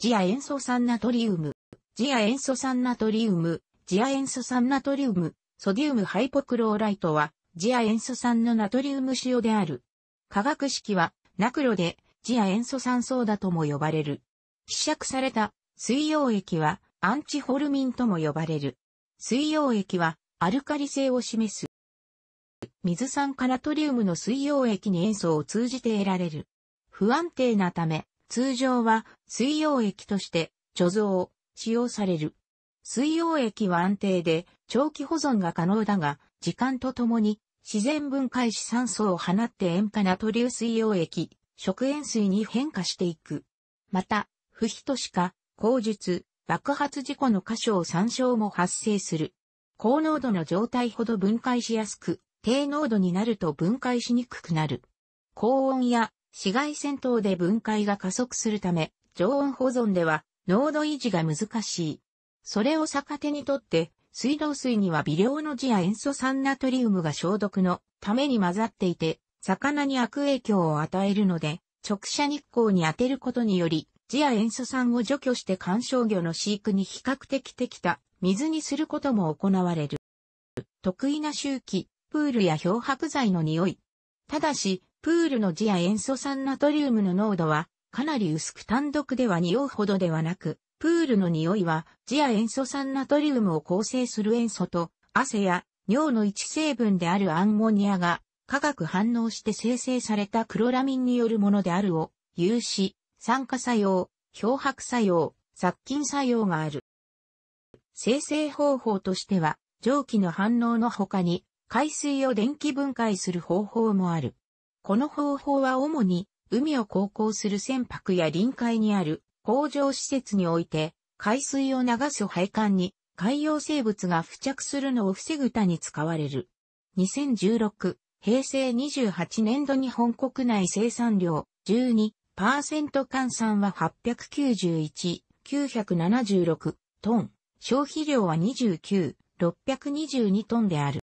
ジア塩素酸ナトリウム、ジア塩素酸ナトリウム、ジア塩素酸ナトリウム、ソディウムハイポクローライトは、ジア塩素酸のナトリウム塩である。化学式は、ナクロで、ジア塩素酸ソーダとも呼ばれる。希釈された、水溶液は、アンチホルミンとも呼ばれる。水溶液は、アルカリ性を示す。水酸化ナトリウムの水溶液に塩素を通じて得られる。不安定なため、通常は水溶液として貯蔵、使用される。水溶液は安定で長期保存が可能だが、時間とともに自然分解し酸素を放って塩化ナトリウ水溶液、食塩水に変化していく。また、不比としか、口述、爆発事故の箇所を参照も発生する。高濃度の状態ほど分解しやすく、低濃度になると分解しにくくなる。高温や紫外線等で分解が加速するため、常温保存では濃度維持が難しい。それを逆手にとって、水道水には微量の次や塩素酸ナトリウムが消毒のために混ざっていて、魚に悪影響を与えるので、直射日光に当てることにより、次や塩素酸を除去して観賞魚の飼育に比較的適た水にすることも行われる。得意な周期、プールや漂白剤の匂い。ただし、プールの字や塩素酸ナトリウムの濃度は、かなり薄く単独では匂うほどではなく、プールの匂いは、字や塩素酸ナトリウムを構成する塩素と、汗や尿の一成分であるアンモニアが、化学反応して生成されたクロラミンによるものであるを、有し、酸化作用、漂白作用、殺菌作用がある。生成方法としては、蒸気の反応の他に、海水を電気分解する方法もある。この方法は主に海を航行する船舶や臨海にある工場施設において海水を流す配管に海洋生物が付着するのを防ぐたに使われる。2016、平成28年度日本国内生産量12%換算は891、976トン、消費量は29、622トンである。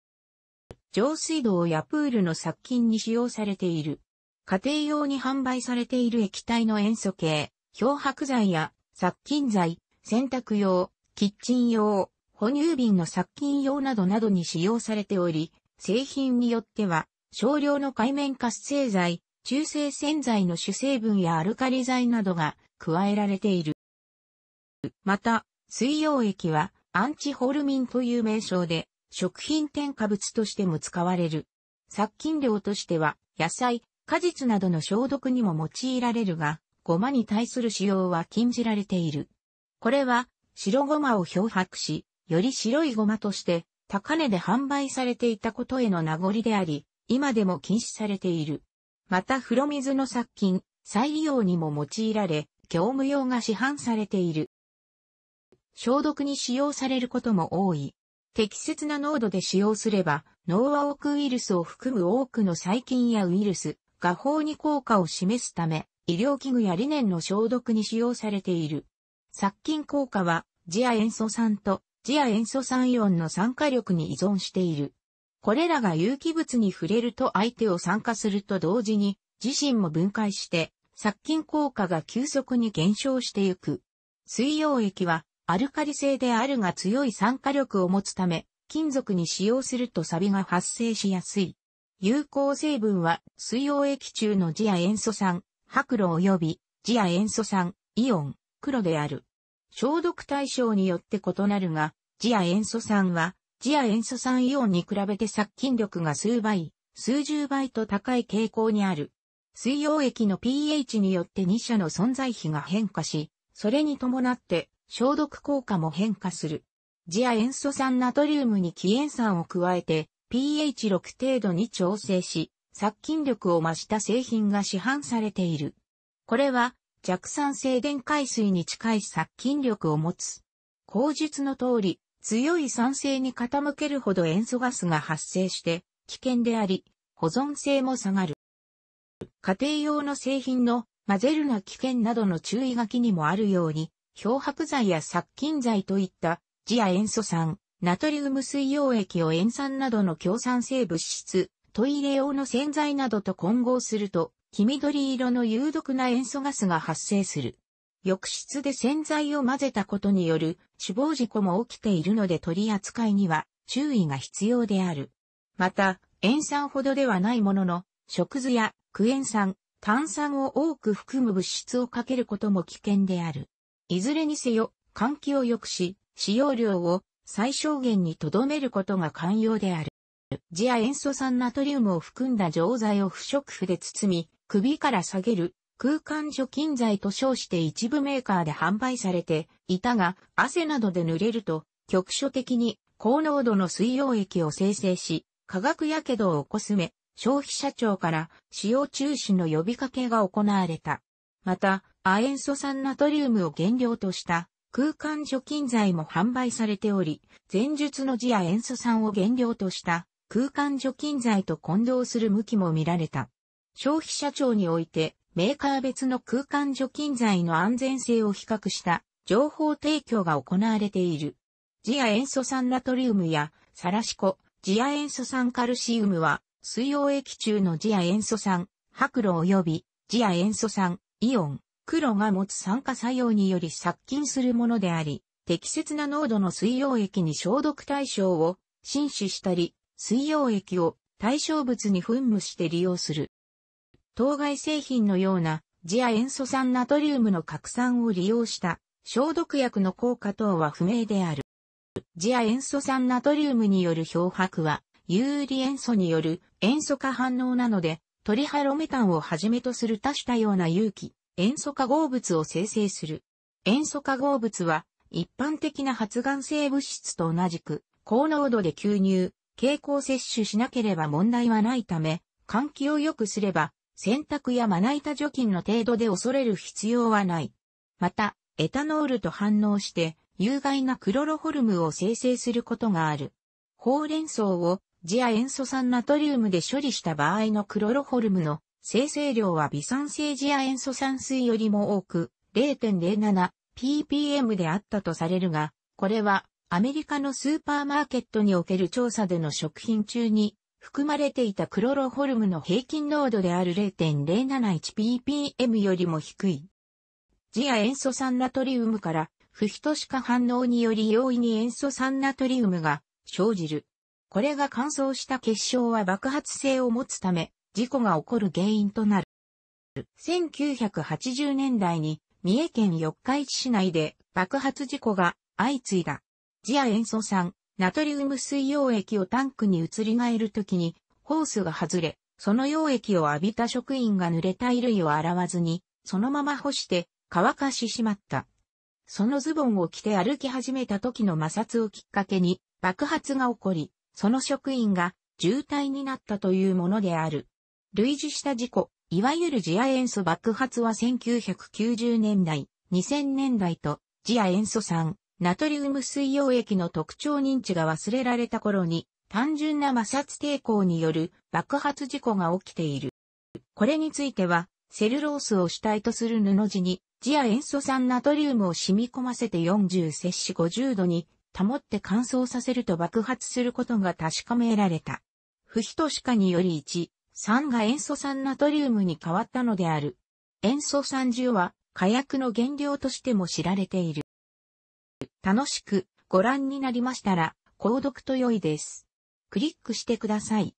上水道やプールの殺菌に使用されている。家庭用に販売されている液体の塩素系、漂白剤や殺菌剤、洗濯用、キッチン用、哺乳瓶の殺菌用などなどに使用されており、製品によっては少量の海面活性剤、中性洗剤の主成分やアルカリ剤などが加えられている。また、水溶液はアンチホルミンという名称で食品添加物としても使われる。殺菌量としては、野菜、果実などの消毒にも用いられるが、ごまに対する使用は禁じられている。これは、白ごまを漂白し、より白いごまとして、高値で販売されていたことへの名残であり、今でも禁止されている。また、風呂水の殺菌、再利用にも用いられ、業務用が市販されている。消毒に使用されることも多い。適切な濃度で使用すれば、脳アオクウイルスを含む多くの細菌やウイルス、画法に効果を示すため、医療器具や理念の消毒に使用されている。殺菌効果は、ジア塩素酸とジア塩素酸イオンの酸化力に依存している。これらが有機物に触れると相手を酸化すると同時に、自身も分解して、殺菌効果が急速に減少してゆく。水溶液はアルカリ性であるが強い酸化力を持つため、金属に使用すると錆が発生しやすい。有効成分は水溶液中の次亜塩素酸、白露及び次亜塩素酸、イオン、黒である。消毒対象によって異なるが、次亜塩素酸は次亜塩素酸イオンに比べて殺菌力が数倍、数十倍と高い傾向にある。水溶液の pH によって2社の存在比が変化し、それに伴って消毒効果も変化する。次亜塩素酸ナトリウムに起塩酸を加えて pH6 程度に調整し、殺菌力を増した製品が市販されている。これは弱酸性電解水に近い殺菌力を持つ。口述の通り、強い酸性に傾けるほど塩素ガスが発生して危険であり、保存性も下がる。家庭用の製品の混ぜるな危険などの注意書きにもあるように、漂白剤や殺菌剤といった字や塩素酸、ナトリウム水溶液を塩酸などの強酸性物質、トイレ用の洗剤などと混合すると、黄緑色の有毒な塩素ガスが発生する。浴室で洗剤を混ぜたことによる死亡事故も起きているので取り扱いには注意が必要である。また、塩酸ほどではないものの、食酢やクエン酸、炭酸を多く含む物質をかけることも危険である。いずれにせよ、換気を良くし、使用量を最小限に留めることが肝要である。次亜塩素酸ナトリウムを含んだ錠剤を不織布で包み、首から下げる空間除菌剤と称して一部メーカーで販売されていたが、汗などで濡れると局所的に高濃度の水溶液を生成し、化学火傷を起こすめ、消費者庁から使用中止の呼びかけが行われた。また、亜塩素酸ナトリウムを原料とした空間除菌剤も販売されており、前述の次亜塩素酸を原料とした空間除菌剤と混同する向きも見られた。消費者庁において、メーカー別の空間除菌剤の安全性を比較した情報提供が行われている。次亜塩素酸ナトリウムやサラシコ、次亜塩素酸カルシウムは、水溶液中の次亜塩素酸、白露及び次亜塩素酸、イオン、黒が持つ酸化作用により殺菌するものであり、適切な濃度の水溶液に消毒対象を浸取したり、水溶液を対象物に噴霧して利用する。当該製品のような次亜塩素酸ナトリウムの拡散を利用した消毒薬の効果等は不明である。次亜塩素酸ナトリウムによる漂白は有利塩素による塩素化反応なのでトリハロメタンをはじめとする多種多様な有機、塩素化合物を生成する。塩素化合物は、一般的な発がん性物質と同じく、高濃度で吸入、経口摂取しなければ問題はないため、換気を良くすれば、洗濯やまな板除菌の程度で恐れる必要はない。また、エタノールと反応して、有害なクロロホルムを生成することがある。ほうれん草を次亜塩素酸ナトリウムで処理した場合のクロロホルムの生成量は微酸性次亜塩素酸水よりも多く 0.07ppm であったとされるが、これはアメリカのスーパーマーケットにおける調査での食品中に含まれていたクロロホルムの平均濃度である 0.071ppm よりも低い。次亜塩素酸ナトリウムから不等しか反応により容易に塩素酸ナトリウムが生じる。これが乾燥した結晶は爆発性を持つため、事故が起こる原因となる。1980年代に三重県四日市市内で爆発事故が相次いだ。次亜塩素酸、ナトリウム水溶液をタンクに移り替えるときに、ホースが外れ、その溶液を浴びた職員が濡れた衣類を洗わずに、そのまま干して乾かししまった。そのズボンを着て歩き始めた時の摩擦をきっかけに爆発が起こり、その職員が渋滞になったというものである。類似した事故、いわゆるジ亜塩素爆発は1990年代、2000年代と、ジ亜塩素酸、ナトリウム水溶液の特徴認知が忘れられた頃に、単純な摩擦抵抗による爆発事故が起きている。これについては、セルロースを主体とする布地に、ジ亜塩素酸ナトリウムを染み込ませて40摂氏50度に保って乾燥させると爆発することが確かめられた。不非としかにより1、酸が塩素酸ナトリウムに変わったのである。塩素酸塩は火薬の原料としても知られている。楽しくご覧になりましたら、購読と良いです。クリックしてください。